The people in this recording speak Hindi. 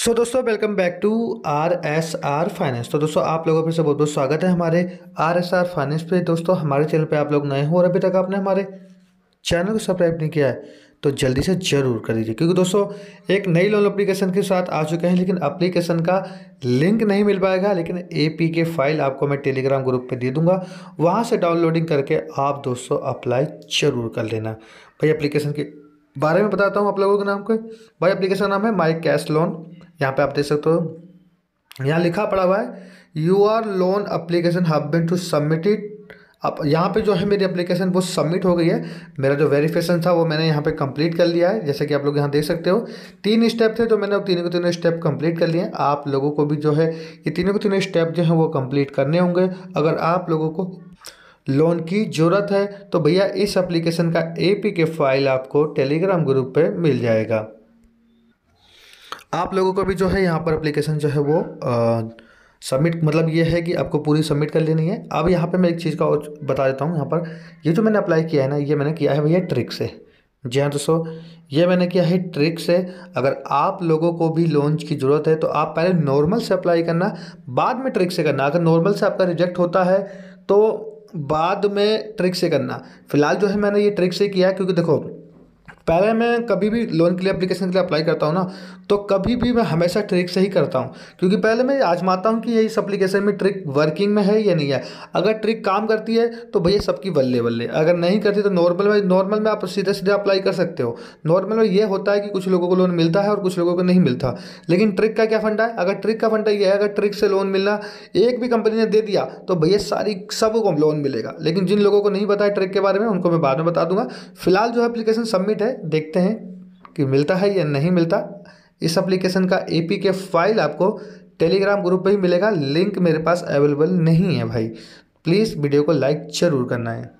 सो so, दोस्तों welcome back to R S R finance तो दोस्तों आप लोगों फिर से बहुत बहुत स्वागत है हमारे आर एस आर फाइनेंस पे दोस्तों हमारे चैनल पे आप लोग नए हो और अभी तक आपने हमारे चैनल को सब्सक्राइब नहीं किया है तो जल्दी से जरूर कर दीजिए क्योंकि दोस्तों एक नई लोन अप्लीकेशन के साथ आ चुके हैं लेकिन अप्लीकेशन का लिंक नहीं मिल पाएगा लेकिन ए पी के फाइल आपको मैं टेलीग्राम ग्रुप पर दे दूँगा वहाँ से डाउनलोडिंग करके आप दोस्तों अप्लाई जरूर कर लेना भाई अप्लीकेशन के बारे में बताता हूँ आप लोगों के नाम को भाई अप्लीकेशन का नाम है माई कैश लोन यहाँ पे आप देख सकते हो यहाँ लिखा पड़ा हुआ है your loan application have been to submit it अब यहाँ पे जो है मेरी एप्लीकेशन वो सबमिट हो गई है मेरा जो वेरिफिकेशन था वो मैंने यहाँ पे कंप्लीट कर लिया है जैसे कि आप लोग यहाँ देख सकते हो तीन स्टेप थे तो मैंने तीनों के तीनों स्टेप कंप्लीट कर लिए आप लोगों को भी जो है ये तीनों के तीनों स्टेप जो है वो कंप्लीट करने होंगे अगर आप लोगों को लोन की ज़रूरत है तो भैया इस अप्लीकेशन का ए फाइल आपको टेलीग्राम ग्रुप पर मिल जाएगा आप लोगों को भी जो है यहाँ पर अप्लीकेशन जो है वो सबमिट मतलब ये है कि आपको पूरी सबमिट कर लेनी है अब यहाँ पे मैं एक चीज़ का बता देता हूँ यहाँ पर ये जो मैंने अप्लाई किया है ना ये मैंने किया है भैया ट्रिक से जी हाँ दोस्तों ये मैंने किया है ट्रिक से अगर आप लोगों को भी लॉन्च की ज़रूरत है तो आप पहले नॉर्मल से अप्लाई करना बाद में ट्रिक से करना अगर नॉर्मल से आपका रिजेक्ट होता है तो बाद में ट्रिक से करना फिलहाल जो है मैंने ये ट्रिक से किया क्योंकि देखो पहले मैं कभी भी लोन के लिए अप्लीकेशन के लिए अप्लाई करता हूँ ना तो कभी भी मैं हमेशा ट्रिक से ही करता हूँ क्योंकि पहले मैं आजमाता हूँ कि ये इस अप्लीकेशन में ट्रिक वर्किंग में है या नहीं है अगर ट्रिक काम करती है तो भैया सबकी बल्ले बल्ले अगर नहीं करती तो नॉर्मल में नॉर्मल में आप सीधे सीधे अप्लाई कर सकते हो नॉर्मल में ये होता है कि कुछ लोगों को लोन मिलता है और कुछ लोगों को नहीं मिलता लेकिन ट्रिक का क्या फंडा है अगर ट्रिक का फंडा ये है अगर ट्रिक से लोन मिलना एक भी कंपनी ने दे दिया तो भैया सारी सबको लोन मिलेगा लेकिन जिन लोगों को नहीं पता है ट्रिक के बारे में उनको मैं बाद में बता दूंगा फिलहाल जो एप्लीकेशन सबमिट है देखते हैं कि मिलता है या नहीं मिलता इस एप्लीकेशन का ए के फाइल आपको टेलीग्राम ग्रुप पर ही मिलेगा लिंक मेरे पास अवेलेबल नहीं है भाई प्लीज़ वीडियो को लाइक ज़रूर करना है